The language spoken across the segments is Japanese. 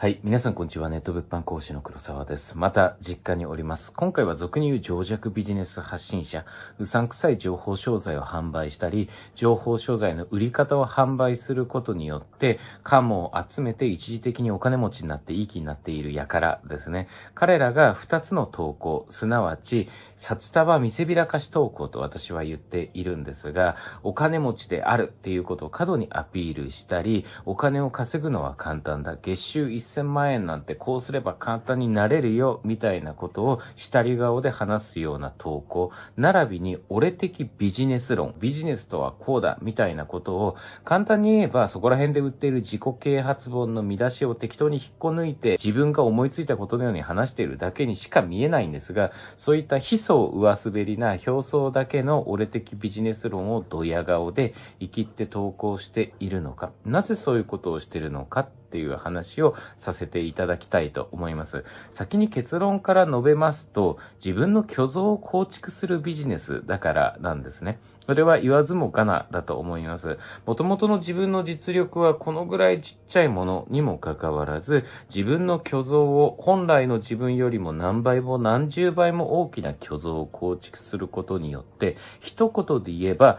はい。皆さん、こんにちは。ネット物販講師の黒沢です。また、実家におります。今回は俗に言う情弱ビジネス発信者、うさんくさい情報商材を販売したり、情報商材の売り方を販売することによって、カモを集めて一時的にお金持ちになっていい気になっている輩ですね。彼らが2つの投稿、すなわち、札束見せびらかし投稿と私は言っているんですが、お金持ちであるっていうことを過度にアピールしたり、お金を稼ぐのは簡単だ。月収1000 1000万円なんてこうすれば簡単になれるよ、みたいなことを下り顔で話すような投稿、並びに俺的ビジネス論、ビジネスとはこうだ、みたいなことを、簡単に言えばそこら辺で売っている自己啓発本の見出しを適当に引っこ抜いて、自分が思いついたことのように話しているだけにしか見えないんですが、そういった非層上滑りな表層だけの俺的ビジネス論をドヤ顔で生きって投稿しているのか、なぜそういうことをしているのかっていう話をさせていただきたいと思います。先に結論から述べますと、自分の虚像を構築するビジネスだからなんですね。それは言わずもがなだと思います。元々の自分の実力はこのぐらいちっちゃいものにもかかわらず、自分の虚像を本来の自分よりも何倍も何十倍も大きな虚像を構築することによって、一言で言えば、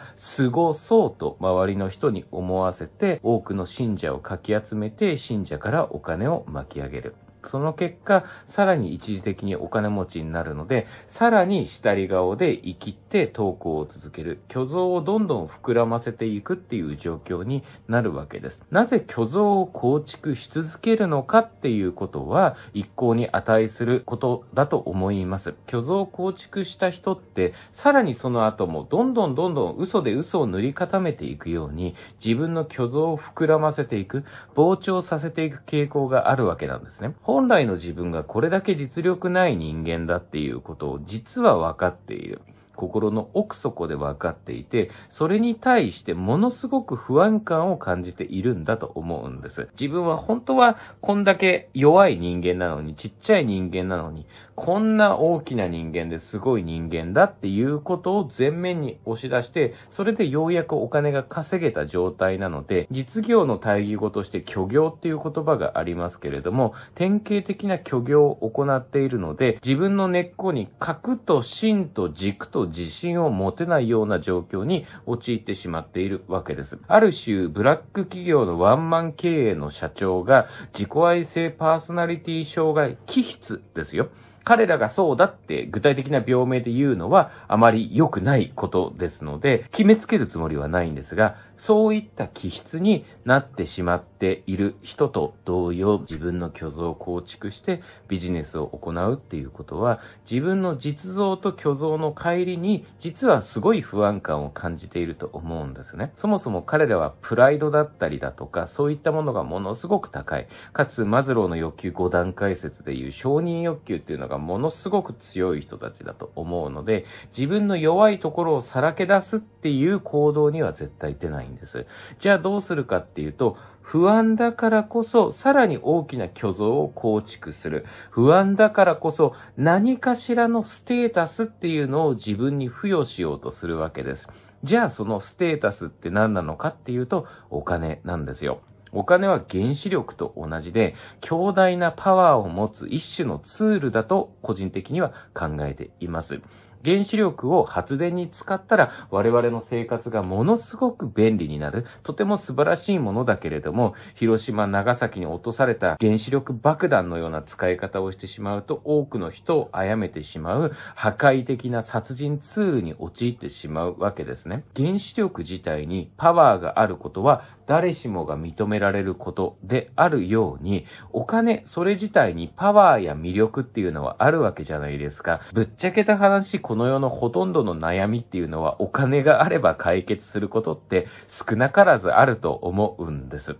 ごそうと周りの人に思わせて、多くの信者をかき集めて、信者からお金を巻き上げる。その結果、さらに一時的にお金持ちになるので、さらに下り顔で生きて投稿を続ける。虚像をどんどん膨らませていくっていう状況になるわけです。なぜ虚像を構築し続けるのかっていうことは、一向に値することだと思います。虚像を構築した人って、さらにその後もどんどんどんどん嘘で嘘を塗り固めていくように、自分の虚像を膨らませていく、膨張させていく傾向があるわけなんですね。本来の自分がこれだけ実力ない人間だっていうことを実は分かっている。心の奥底で分かっていて、それに対してものすごく不安感を感じているんだと思うんです。自分は本当はこんだけ弱い人間なのに、ちっちゃい人間なのに、こんな大きな人間ですごい人間だっていうことを前面に押し出して、それでようやくお金が稼げた状態なので、実業の対義語として虚業っていう言葉がありますけれども、典型的な虚業を行っているので、自分の根っこに核と芯と軸と自信を持てないような状況に陥ってしまっているわけです。ある種、ブラック企業のワンマン経営の社長が自己愛性パーソナリティ障害気質ですよ。彼らがそうだって具体的な病名で言うのはあまり良くないことですので、決めつけるつもりはないんですが、そういった気質になってしまっている人と同様、自分の虚像を構築してビジネスを行うっていうことは、自分の実像と虚像の帰りに、実はすごい不安感を感じていると思うんですね。そもそも彼らはプライドだったりだとか、そういったものがものすごく高い。かつ、マズローの欲求5段階説でいう承認欲求っていうのががものすごく強い人たちだと思うので、自分の弱いところをさらけ出すっていう行動には絶対出ないんです。じゃあどうするかっていうと、不安だからこそ、さらに大きな虚像を構築する。不安だからこそ、何かしらのステータスっていうのを自分に付与しようとするわけです。じゃあそのステータスって何なのかっていうと、お金なんですよ。お金は原子力と同じで、強大なパワーを持つ一種のツールだと個人的には考えています。原子力を発電に使ったら我々の生活がものすごく便利になる、とても素晴らしいものだけれども、広島、長崎に落とされた原子力爆弾のような使い方をしてしまうと多くの人を殺めてしまう破壊的な殺人ツールに陥ってしまうわけですね。原子力自体にパワーがあることは誰しもが認められることであるように、お金、それ自体にパワーや魅力っていうのはあるわけじゃないですか。ぶっちゃけた話、この世のほとんどの悩みっていうのはお金があれば解決することって少なからずあると思うんです。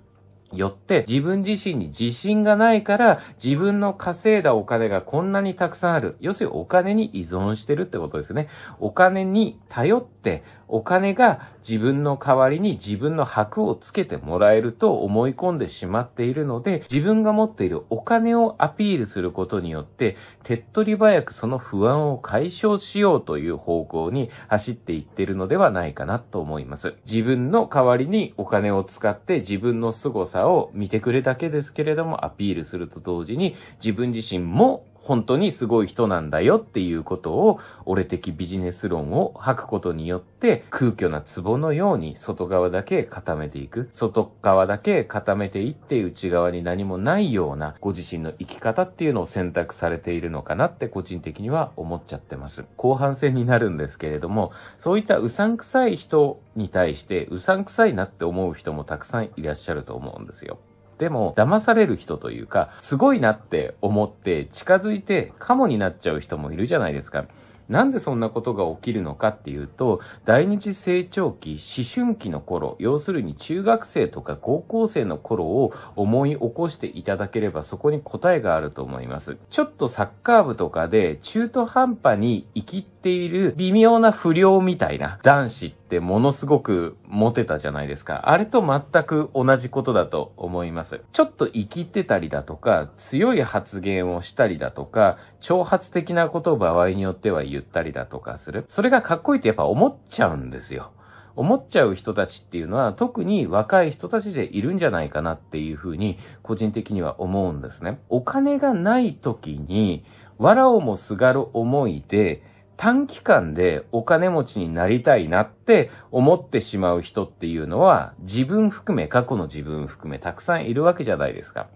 よって自分自身に自信がないから自分の稼いだお金がこんなにたくさんある。要するにお金に依存してるってことですね。お金に頼ってお金が自分の代わりに自分の箔をつけてもらえると思い込んでしまっているので、自分が持っているお金をアピールすることによって、手っ取り早くその不安を解消しようという方向に走っていってるのではないかなと思います。自分の代わりにお金を使って自分の凄さを見てくれだけですけれども、アピールすると同時に、自分自身も本当にすごい人なんだよっていうことを、俺的ビジネス論を吐くことによって、空虚な壺のように外側だけ固めていく。外側だけ固めていって、内側に何もないようなご自身の生き方っていうのを選択されているのかなって個人的には思っちゃってます。後半戦になるんですけれども、そういったうさんくさい人に対して、うさんくさいなって思う人もたくさんいらっしゃると思うんですよ。でも、騙される人というか、すごいなって思って近づいてカモになっちゃう人もいるじゃないですか。なんでそんなことが起きるのかっていうと、大日成長期、思春期の頃、要するに中学生とか高校生の頃を思い起こしていただければそこに答えがあると思います。ちょっとサッカー部とかで中途半端に生きている微妙な不良みたいな男子ってってものすごくモテたじゃないですか。あれと全く同じことだと思います。ちょっと生きてたりだとか、強い発言をしたりだとか、挑発的なことを場合によっては言ったりだとかする。それがかっこいいってやっぱ思っちゃうんですよ。思っちゃう人たちっていうのは特に若い人たちでいるんじゃないかなっていうふうに個人的には思うんですね。お金がない時に、藁をもすがる思いで短期間でお金持ちになりたいなって思ってしまう人っていうのは自分含め過去の自分含めたくさんいるわけじゃないですか。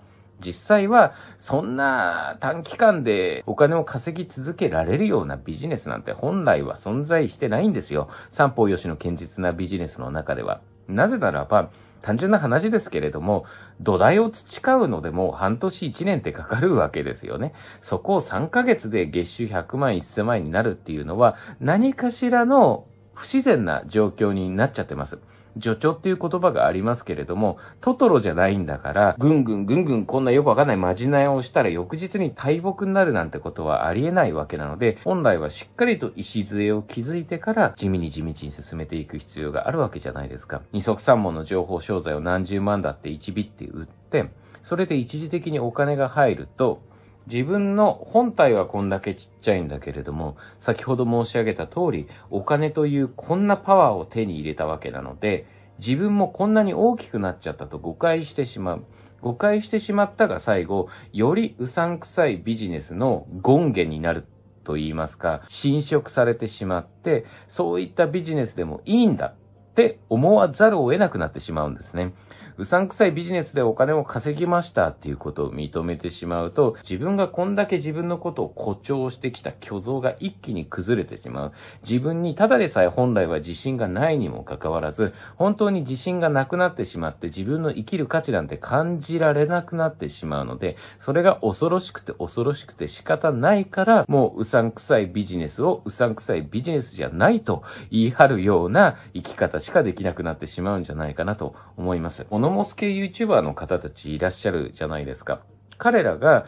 実際はそんな短期間でお金を稼ぎ続けられるようなビジネスなんて本来は存在してないんですよ。三方よしの堅実なビジネスの中では。なぜならば、単純な話ですけれども、土台を培うのでも半年1年ってかかるわけですよね。そこを3ヶ月で月収100万1000万になるっていうのは、何かしらの不自然な状況になっちゃってます。助長っていう言葉がありますけれども、トトロじゃないんだから、ぐんぐんぐんぐんこんなよくわかんないまじないをしたら翌日に大木になるなんてことはありえないわけなので、本来はしっかりと礎を築いてから地味に地道に進めていく必要があるわけじゃないですか。二足三門の情報商材を何十万だって一ビって売って、それで一時的にお金が入ると、自分の本体はこんだけちっちゃいんだけれども、先ほど申し上げた通り、お金というこんなパワーを手に入れたわけなので、自分もこんなに大きくなっちゃったと誤解してしまう。誤解してしまったが最後、よりうさんくさいビジネスの権限になると言いますか、侵食されてしまって、そういったビジネスでもいいんだって思わざるを得なくなってしまうんですね。うさんくさいビジネスでお金を稼ぎましたっていうことを認めてしまうと、自分がこんだけ自分のことを誇張してきた虚像が一気に崩れてしまう。自分にただでさえ本来は自信がないにもかかわらず、本当に自信がなくなってしまって自分の生きる価値なんて感じられなくなってしまうので、それが恐ろしくて恐ろしくて仕方ないから、もううさんくさいビジネスをうさんくさいビジネスじゃないと言い張るような生き方しかできなくなってしまうんじゃないかなと思います。物もす系 YouTuber の方たちいらっしゃるじゃないですか。彼らが、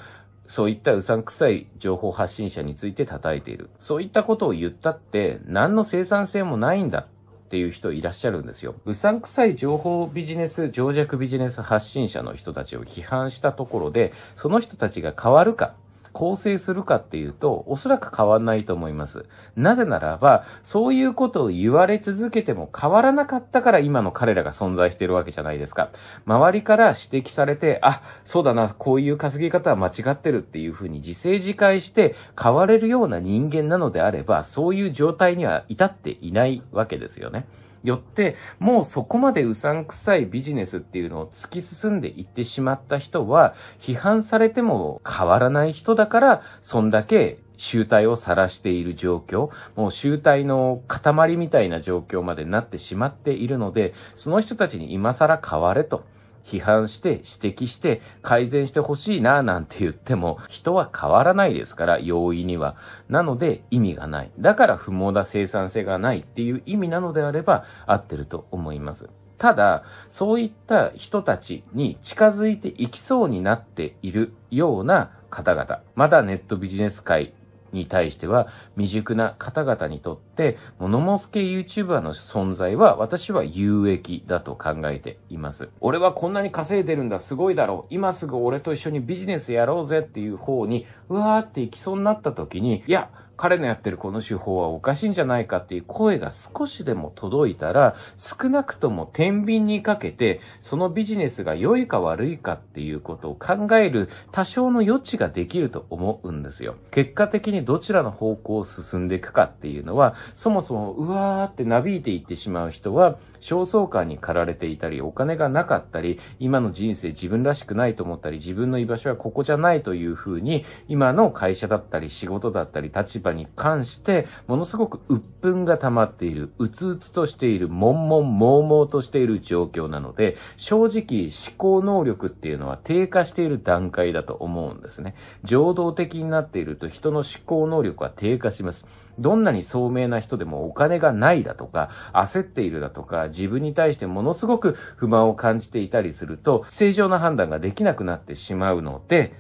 そういったうさんくさい情報発信者について叩いている。そういったことを言ったって、何の生産性もないんだっていう人いらっしゃるんですよ。うさんくさい情報ビジネス、情弱ビジネス発信者の人たちを批判したところで、その人たちが変わるか構成するかっていうと、おそらく変わんないと思います。なぜならば、そういうことを言われ続けても変わらなかったから今の彼らが存在してるわけじゃないですか。周りから指摘されて、あ、そうだな、こういう稼ぎ方は間違ってるっていうふうに自制自戒して変われるような人間なのであれば、そういう状態には至っていないわけですよね。よって、もうそこまでうさんくさいビジネスっていうのを突き進んでいってしまった人は、批判されても変わらない人だから、そんだけ集体を晒している状況、もう集体の塊みたいな状況までなってしまっているので、その人たちに今更変われと。批判して、指摘して、改善してほしいな、なんて言っても、人は変わらないですから、容易には。なので、意味がない。だから、不毛な生産性がないっていう意味なのであれば、合ってると思います。ただ、そういった人たちに近づいていきそうになっているような方々、まだネットビジネス界に対しては未熟な方々にとって、モノモスけ。YouTuber の存在は私は有益だと考えています。俺はこんなに稼いでるんだ、すごいだろう、今すぐ俺と一緒にビジネスやろうぜっていう方に、うわーって行きそうになった時に、いや、彼のやってるこの手法はおかしいんじゃないかっていう声が少しでも届いたら、少なくとも天秤にかけて、そのビジネスが良いか悪いかっていうことを考える多少の余地ができると思うんですよ。結果的にどちらの方向を進んでいくかっていうのは、そもそもうわーってなびいていってしまう人は、焦燥感に駆られていたり、お金がなかったり、今の人生自分らしくないと思ったり、自分の居場所はここじゃないというふうに、今の会社だったり、仕事だったり、立場に関して、ものすごく鬱憤が溜まっている、うつうつとしている、悶々もうとしている状況なので、正直思考能力っていうのは低下している段階だと思うんですね。情動的になっていると人の思考能力は低下します。どんなに聡明な人でもお金がないだとか、焦っているだとか、自分に対してものすごく不満を感じていたりすると、正常な判断ができなくなってしまうので、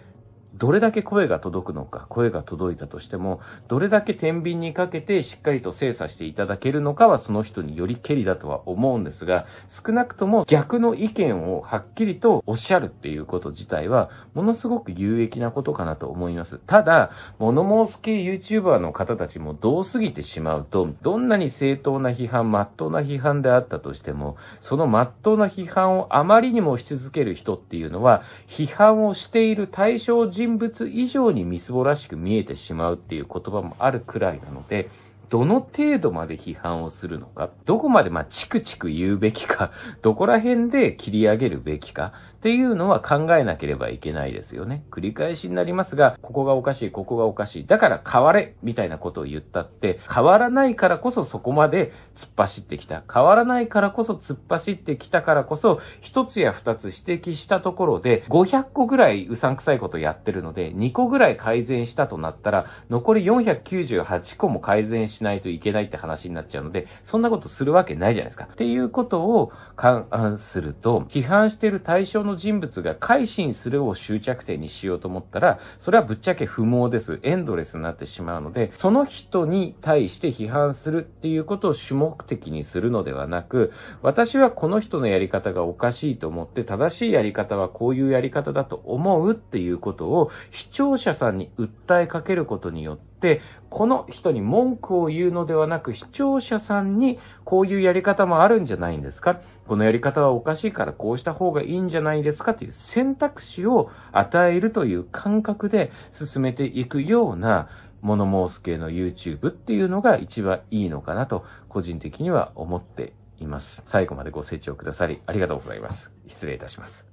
どれだけ声が届くのか、声が届いたとしても、どれだけ天秤にかけてしっかりと精査していただけるのかはその人によりけりだとは思うんですが、少なくとも逆の意見をはっきりとおっしゃるっていうこと自体は、ものすごく有益なことかなと思います。ただ、物申す系 YouTuber の方たちもどうすぎてしまうと、どんなに正当な批判、真っ当な批判であったとしても、その真っ当な批判をあまりにもし続ける人っていうのは、批判をしている対象人人物以上にみすぼらしく見えてしまうっていう言葉もあるくらいなので、どの程度まで批判をするのか、どこまでまあチクチク言うべきか、どこら辺で切り上げるべきかっていうのは考えなければいけないですよね。繰り返しになりますが、ここがおかしい、ここがおかしい、だから変われみたいなことを言ったって、変わらないからこそそこまで突っ走ってきた。変わらないからこそ突っ走ってきたからこそ、一つや二つ指摘したところで、500個ぐらいうさんくさいことやってるので、2個ぐらい改善したとなったら、残り498個も改善しないといけないって話になっちゃうので、そんなことするわけないじゃないですか。っていうことを、勘案すると、批判してる対象の人物が改心するを終着点にしようと思ったら、それはぶっちゃけ不毛です。エンドレスになってしまうので、その人に対して批判するっていうことを主目的にするのではなく、私はこの人のやり方がおかしいと思って、正しいやり方はこういうやり方だと思うっていうことを視聴者さんに訴えかけることによって、、この人に文句を言うのではなく、視聴者さんにこういうやり方もあるんじゃないんですかこのやり方はおかしいからこうした方がいいんじゃないですかという選択肢を与えるという感覚で進めていくような、モノ申す系の YouTube っていうのが一番いいのかなと、個人的には思っています。最後までご清聴くださりありがとうございます。失礼いたします。